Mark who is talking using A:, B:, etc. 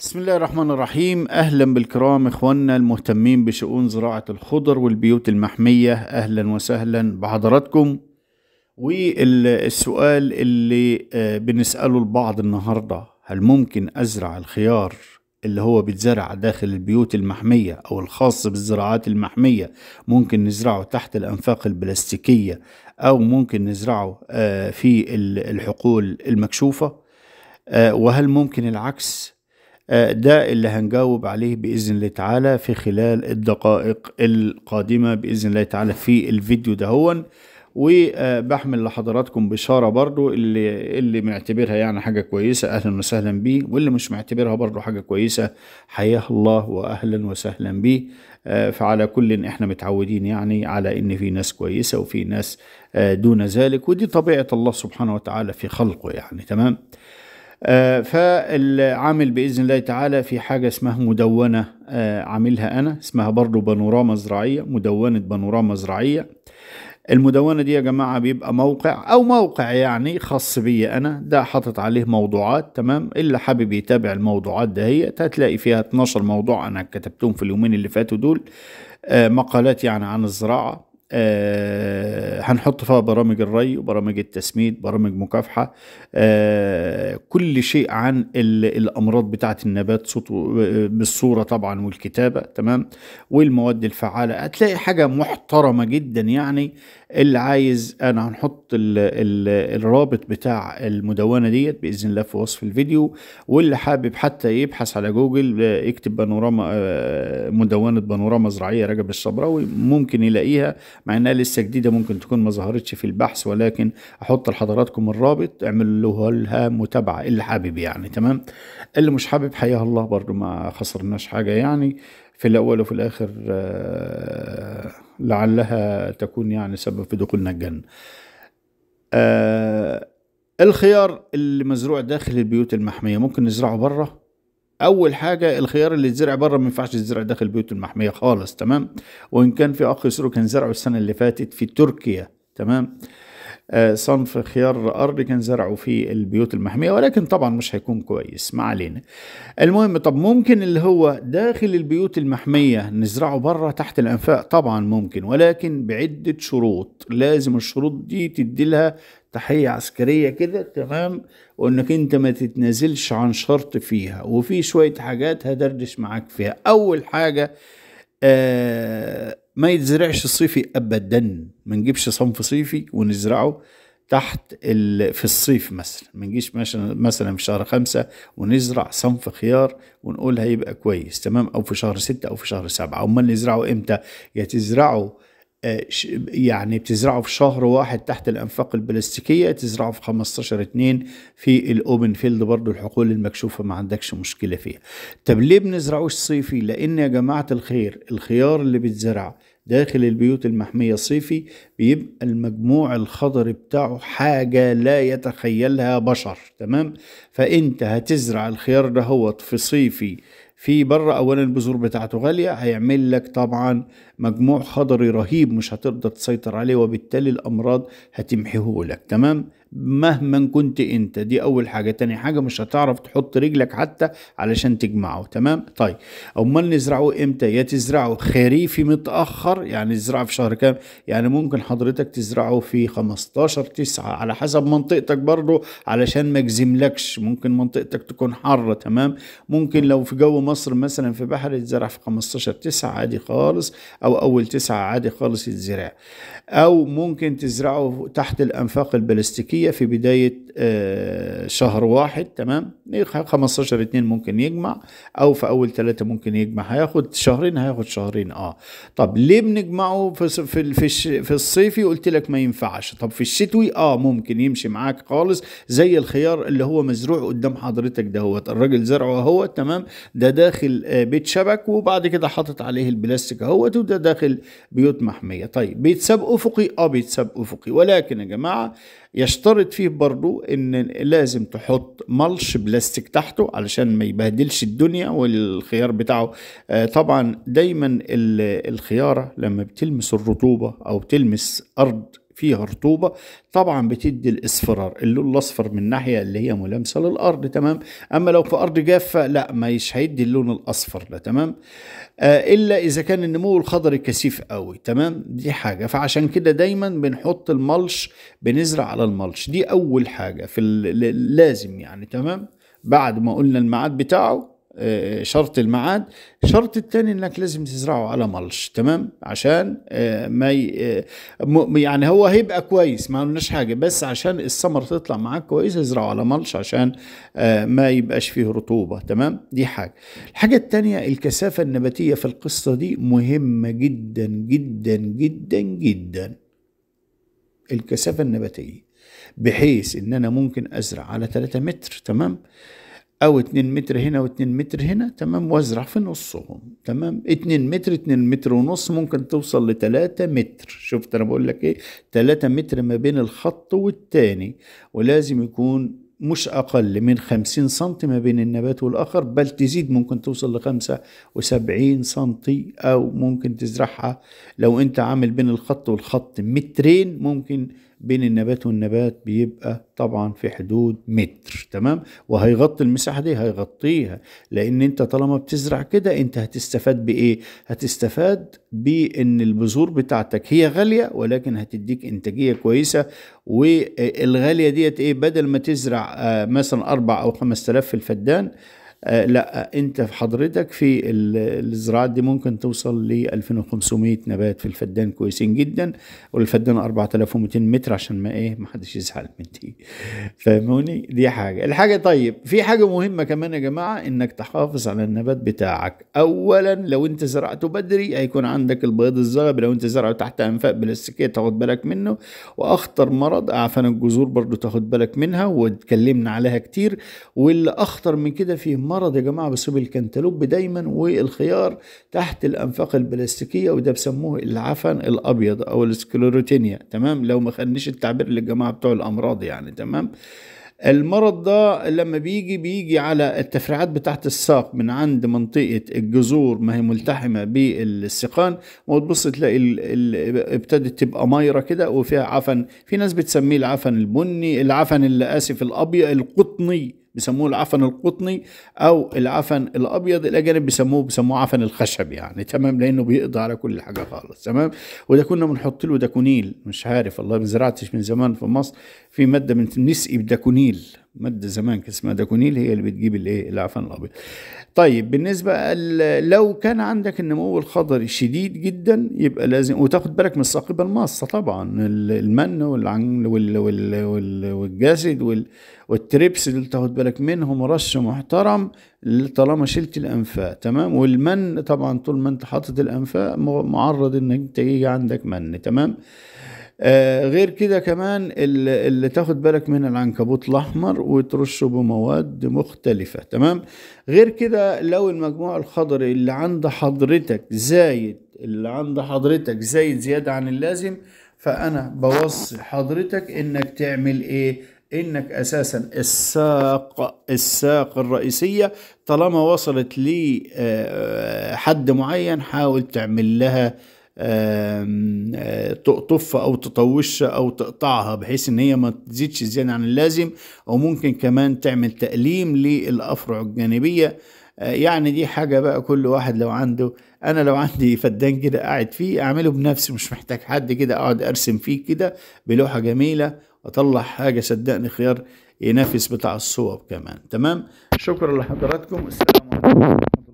A: بسم الله الرحمن الرحيم اهلا بالكرام اخواننا المهتمين بشؤون زراعة الخضر والبيوت المحمية اهلا وسهلا بحضراتكم والسؤال اللي آه، بنسأله البعض النهاردة هل ممكن ازرع الخيار اللي هو بيتزرع داخل البيوت المحمية او الخاص بالزراعات المحمية ممكن نزرعه تحت الانفاق البلاستيكية او ممكن نزرعه آه، في الحقول المكشوفة آه، وهل ممكن العكس ده اللي هنجاوب عليه بإذن الله تعالى في خلال الدقائق القادمة بإذن الله تعالى في الفيديو دهون وبحمل لحضراتكم بشارة برضو اللي, اللي معتبرها يعني حاجة كويسة أهلا وسهلا بيه واللي مش معتبرها برضو حاجة كويسة حياه الله وأهلا وسهلا بيه آه، فعلى كل احنا متعودين يعني على ان في ناس كويسة وفي ناس آه، دون ذلك ودي طبيعة الله سبحانه وتعالى في خلقه يعني تمام آه، فالعامل باذن الله تعالى في حاجه اسمها مدونه آه، عاملها انا اسمها برضو بانوراما زراعيه مدونه بانوراما زراعيه المدونة دي يا جماعة بيبقى موقع أو موقع يعني خاص بي أنا ده حاطط عليه موضوعات تمام اللي حابب يتابع الموضوعات دهيت هتلاقي فيها 12 موضوع أنا كتبتهم في اليومين اللي فاتوا دول آه، مقالات يعني عن الزراعة آه هنحط فيها برامج الري وبرامج التسميد برامج مكافحة آه كل شيء عن الأمراض بتاعة النبات آه، بالصورة طبعا والكتابة تمام والمواد الفعالة هتلاقي حاجة محترمة جدا يعني اللي عايز انا هنحط الـ الـ الرابط بتاع المدونه ديت باذن الله في وصف الفيديو واللي حابب حتى يبحث على جوجل آه، يكتب بانوراما آه، مدونه بانوراما زراعيه رجب الشبراوي ممكن يلاقيها مع انها لسه جديده ممكن تكون ما ظهرتش في البحث ولكن احط لحضراتكم الرابط اعملوا لها متابعه اللي حابب يعني تمام اللي مش حابب حياه الله برضو ما خسرناش حاجه يعني في الاول وفي الاخر آه لعلها تكون يعني سبب في دخولنا الجنة آه الخيار اللي مزروع داخل البيوت المحمية ممكن نزرعه بره اول حاجه الخيار اللي اتزرع بره ما ينفعش يتزرع داخل البيوت المحميه خالص تمام وان كان في اخ يسرو كان زرعه السنه اللي فاتت في تركيا تمام آه، صنف خيار ارض كان زرعه في البيوت المحميه ولكن طبعا مش هيكون كويس ما علينا المهم طب ممكن اللي هو داخل البيوت المحميه نزرعه بره تحت الانفاق طبعا ممكن ولكن بعده شروط لازم الشروط دي تدي لها تحية عسكرية كده تمام وانك انت ما تتنازلش عن شرط فيها وفي شوية حاجات هدردش معاك فيها اول حاجة آه ما يتزرعش الصيفي ابدا ما نجيبش صنف صيفي ونزرعه تحت في الصيف مثلا ما نجيش مثلا في شهر خمسة ونزرع صنف خيار ونقول هيبقى كويس تمام او في شهر ستة او في شهر سبعة ما نزرعه امتى يا تزرعه آه، يعني بتزرعه في شهر واحد تحت الانفاق البلاستيكيه تزرعه في 15 2 في الاوبن فيلد برضه الحقول المكشوفه ما عندكش مشكله فيها طب ليه بنزرعوش صيفي لان يا جماعه الخير الخيار اللي بيتزرع داخل البيوت المحميه صيفي بيبقى المجموع الخضري بتاعه حاجه لا يتخيلها بشر تمام فانت هتزرع الخيار ده هو في صيفي في برا اولا البذور بتاعته غاليه هيعمل لك طبعا مجموع خضري رهيب مش هتقدر تسيطر عليه وبالتالي الامراض هتمحيه لك تمام مهما كنت انت دي اول حاجة تاني حاجة مش هتعرف تحط رجلك حتى علشان تجمعه تمام طيب امال نزرعه امتى يا تزرعه خريفي متأخر يعني تزرعه في شهر كام يعني ممكن حضرتك تزرعه في 15 9 على حسب منطقتك برضو علشان ما اجزملكش ممكن منطقتك تكون حارة تمام ممكن لو في جو مصر مثلا في بحر يتزرع في 15 9 عادي خالص او اول 9 عادي خالص يتزرع او ممكن تزرعه تحت الانفاق البلاستيكية النسبية في بداية آه، شهر واحد تمام 15 2 ممكن يجمع او في اول ثلاثة ممكن يجمع هياخد شهرين هياخد شهرين اه طب ليه بنجمعه في في في, في الصيفي قلت لك ما ينفعش طب في الشتوي اه ممكن يمشي معاك خالص زي الخيار اللي هو مزروع قدام حضرتك دهوت الراجل زرعه اهوت تمام ده داخل آه، بيت شبك وبعد كده حاطط عليه البلاستيك اهوت وده داخل بيوت محمية طيب بيتساب افقي اه بيتساب افقي ولكن يا جماعة يشترط اشترط فيه برضو ان لازم تحط ملش بلاستيك تحته علشان ما يبهدلش الدنيا والخيار بتاعه آه، طبعا دايما الخيارة لما بتلمس الرطوبة او تلمس ارض فيها رطوبة طبعا بتدي الاصفرار اللون الاصفر من الناحية اللي هي ملامسة للارض تمام اما لو في ارض جافة لا مش هيدي اللون الاصفر ده تمام آه الا اذا كان النمو الخضري كثيف قوي تمام دي حاجة فعشان كده دايما بنحط الملش بنزرع على الملش دي اول حاجة في لازم يعني تمام بعد ما قلنا الميعاد بتاعه شرط الميعاد الشرط الثاني انك لازم تزرعه على ملش تمام عشان آه، ما ي... آه، يعني هو هيبقى كويس ما قلناش حاجه بس عشان السمر تطلع معاك كويس ازرعه على ملش عشان آه، ما يبقاش فيه رطوبه تمام دي حاجه الحاجه الثانيه الكثافه النباتيه في القصه دي مهمه جدا جدا جدا جدا الكثافه النباتيه بحيث ان انا ممكن ازرع على 3 متر تمام او 2 متر هنا و2 متر هنا تمام وازرع في نصهم تمام 2 متر 2 متر ونص ممكن توصل ل 3 متر شفت انا بقول لك ايه 3 متر ما بين الخط والتاني ولازم يكون مش اقل من 50 سم ما بين النبات والاخر بل تزيد ممكن توصل ل 75 سم او ممكن تزرعها لو انت عامل بين الخط والخط مترين ممكن بين النبات والنبات بيبقى طبعا في حدود متر تمام وهيغطي المساحه دي هيغطيها لان انت طالما بتزرع كده انت هتستفاد بايه هتستفاد بان البذور بتاعتك هي غاليه ولكن هتديك انتاجيه كويسه والغاليه ديت ايه بدل ما تزرع آه، مثلا اربع او خمس تلاف في الفدان آه، لا انت في حضرتك في الزراعات دي ممكن توصل ل 2500 نبات في الفدان كويسين جدا والفدان 4200 متر عشان ما ايه ما حدش يزعل مني فاهموني دي حاجه الحاجه طيب في حاجه مهمه كمان يا جماعه انك تحافظ على النبات بتاعك اولا لو انت زرعته بدري هيكون عندك البيض الزغب لو انت زرعه تحت انفاق بلاستيكيه تاخد بالك منه واخطر مرض اعفن الجذور برضو تاخد بالك منها واتكلمنا عليها كتير واللي اخطر من كده فيه المرض يا جماعة بيصيب الكنتالوب دايما والخيار تحت الأنفاق البلاستيكية وده بسموه العفن الأبيض أو السكلوروتينيا تمام لو ما خدنيش التعبير للجماعة بتوع الأمراض يعني تمام المرض ده لما بيجي بيجي على التفريعات بتاعت الساق من عند منطقة الجذور ما هي ملتحمة بالسقان وتبص تلاقي ابتدت تبقى مايرة كده وفيها عفن في ناس بتسميه العفن البني العفن اللي آسف الأبيض القطني بسموه العفن القطني او العفن الابيض الاجانب بيسموه بيسموه عفن الخشب يعني تمام لانه بيقضي على كل حاجه خالص تمام وده كنا بنحط له داكونيل مش عارف والله ما زرعتش من زمان في مصر في ماده بنسقي بداكونيل ماده زمان كان اسمها داكونيل هي اللي بتجيب الايه العفن الابيض طيب بالنسبه لو كان عندك النمو الخضري شديد جدا يبقى لازم وتاخد بالك من الثقيبه الماصه طبعا المن والعنل وال وال وال والجسد وال والتريبس اللي تاخد بالك منهم رش محترم طالما شلت الانفاق تمام والمن طبعا طول ما انت حاطط الانفاق معرض انك تيجي عندك من تمام آه، غير كده كمان اللي تاخد بالك من العنكبوت الاحمر وترشه بمواد مختلفه تمام غير كده لو المجموع الخضري اللي عند حضرتك زايد اللي عند حضرتك زايد زياده عن اللازم فانا بوصي حضرتك انك تعمل ايه انك اساسا الساق الساق الرئيسيه طالما وصلت لحد آه، معين حاول تعمل لها تقطفها او تطوشها او تقطعها بحيث ان هي ما تزيدش زياده عن اللازم او ممكن كمان تعمل تأليم للافرع الجانبيه يعني دي حاجه بقى كل واحد لو عنده انا لو عندي فدان كده قاعد فيه اعمله بنفسي مش محتاج حد كده اقعد ارسم فيه كده بلوحه جميله اطلع حاجه صدقني خيار ينافس بتاع الصوب كمان تمام شكرا لحضراتكم السلام عليكم